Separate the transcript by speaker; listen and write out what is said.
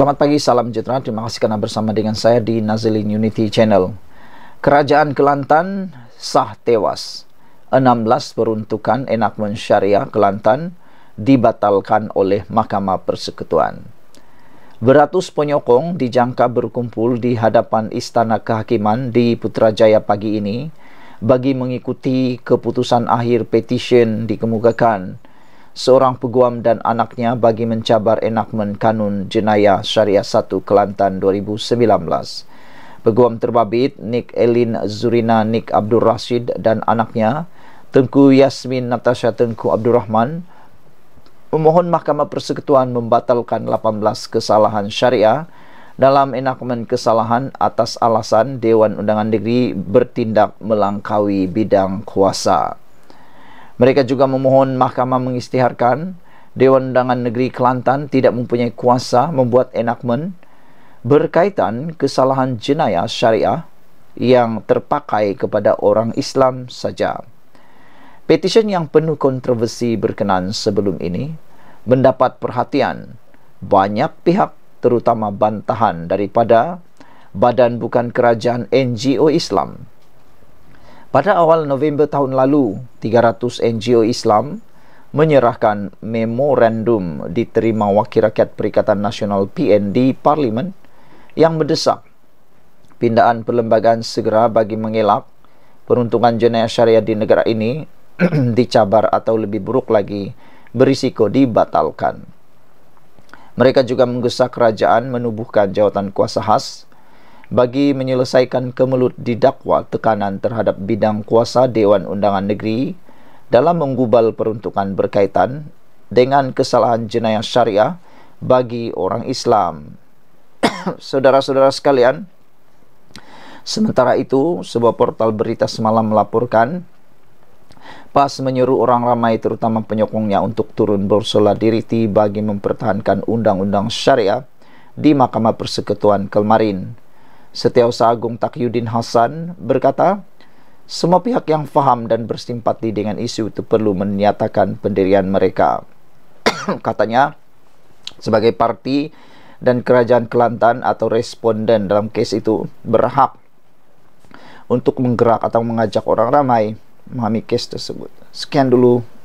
Speaker 1: Selamat pagi, salam sejahtera. Terima kasih kerana bersama dengan saya di Nazilin Unity Channel. Kerajaan Kelantan sah tewas. 16 peruntukan enak mensyariah Kelantan dibatalkan oleh Mahkamah Persekutuan. Beratus penyokong dijangka berkumpul di hadapan Istana Kehakiman di Putrajaya pagi ini bagi mengikuti keputusan akhir petisyen dikemukakan seorang peguam dan anaknya bagi mencabar enakmen kanun jenayah Syariah 1 Kelantan 2019. Peguam terbabit Nick Elin Zurina Nick Abdul Rashid dan anaknya Tengku Yasmin Natasha Tengku Abdul Rahman memohon Mahkamah Persekutuan membatalkan 18 kesalahan syariah dalam enakmen kesalahan atas alasan Dewan Undangan Negeri bertindak melangkaui bidang kuasa. Mereka juga memohon mahkamah mengistiharkan Dewan Undangan Negeri Kelantan tidak mempunyai kuasa membuat enakmen berkaitan kesalahan jenayah syariah yang terpakai kepada orang Islam saja. Petisyen yang penuh kontroversi berkenan sebelum ini mendapat perhatian banyak pihak terutama bantahan daripada badan bukan kerajaan NGO Islam pada awal November tahun lalu, 300 NGO Islam menyerahkan memorandum diterima Wakil Rakyat Perikatan Nasional PN di Parlimen yang mendesak pindaan perlembagaan segera bagi mengelak peruntungan jenayah syariah di negara ini dicabar atau lebih buruk lagi berisiko dibatalkan. Mereka juga menggesa kerajaan menubuhkan jawatan kuasa khas bagi menyelesaikan kemelut didakwa tekanan terhadap bidang kuasa Dewan Undangan Negeri dalam menggubal peruntukan berkaitan dengan kesalahan jenayah syariah bagi orang Islam. Saudara-saudara sekalian, sementara itu sebuah portal berita semalam melaporkan PAS menyuruh orang ramai terutama penyokongnya untuk turun bersolat diri bagi mempertahankan undang-undang syariah di Mahkamah Persekutuan kemarin. Setiausaha Agung Takyudin Hasan berkata, semua pihak yang faham dan bersimpati dengan isu itu perlu menyatakan pendirian mereka. Katanya, sebagai parti dan kerajaan Kelantan atau responden dalam kes itu berhak untuk menggerak atau mengajak orang ramai memahami kes tersebut. Sekian dulu